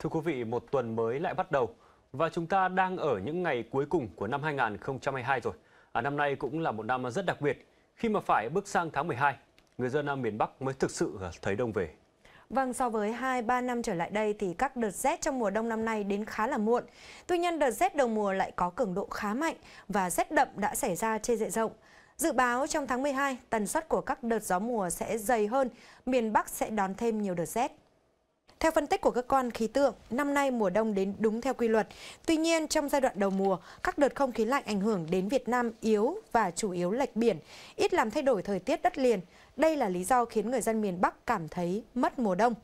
Thưa quý vị, một tuần mới lại bắt đầu và chúng ta đang ở những ngày cuối cùng của năm 2022 rồi. À, năm nay cũng là một năm rất đặc biệt khi mà phải bước sang tháng 12, người dân ở miền Bắc mới thực sự ờ, thấy đông về. Vâng, so với 2-3 năm trở lại đây thì các đợt rét trong mùa đông năm nay đến khá là muộn. Tuy nhiên đợt rét đầu mùa lại có cường độ khá mạnh và rét đậm đã xảy ra trên diện rộng. Dự báo trong tháng 12, tần suất của các đợt gió mùa sẽ dày hơn, miền Bắc sẽ đón thêm nhiều đợt rét. Theo phân tích của cơ quan khí tượng, năm nay mùa đông đến đúng theo quy luật. Tuy nhiên, trong giai đoạn đầu mùa, các đợt không khí lạnh ảnh hưởng đến Việt Nam yếu và chủ yếu lệch biển, ít làm thay đổi thời tiết đất liền. Đây là lý do khiến người dân miền Bắc cảm thấy mất mùa đông.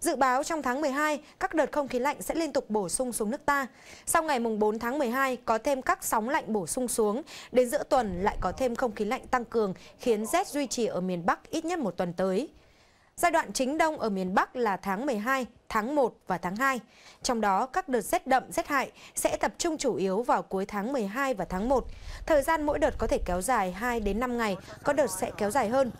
Dự báo trong tháng 12, các đợt không khí lạnh sẽ liên tục bổ sung xuống nước ta. Sau ngày 4 tháng 12 có thêm các sóng lạnh bổ sung xuống, đến giữa tuần lại có thêm không khí lạnh tăng cường khiến rét duy trì ở miền Bắc ít nhất một tuần tới. Giai đoạn chính đông ở miền Bắc là tháng 12, tháng 1 và tháng 2. Trong đó, các đợt rét đậm, rét hại sẽ tập trung chủ yếu vào cuối tháng 12 và tháng 1. Thời gian mỗi đợt có thể kéo dài 2 đến 5 ngày, có đợt sẽ kéo dài hơn.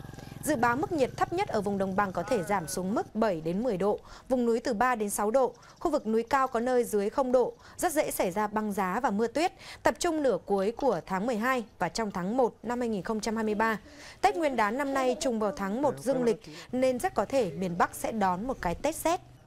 Dự báo mức nhiệt thấp nhất ở vùng đồng bằng có thể giảm xuống mức 7 đến 10 độ, vùng núi từ 3 đến 6 độ, khu vực núi cao có nơi dưới 0 độ, rất dễ xảy ra băng giá và mưa tuyết, tập trung nửa cuối của tháng 12 và trong tháng 1 năm 2023. Tết Nguyên đán năm nay trùng vào tháng 1 dương lịch nên rất có thể miền Bắc sẽ đón một cái Tết rét.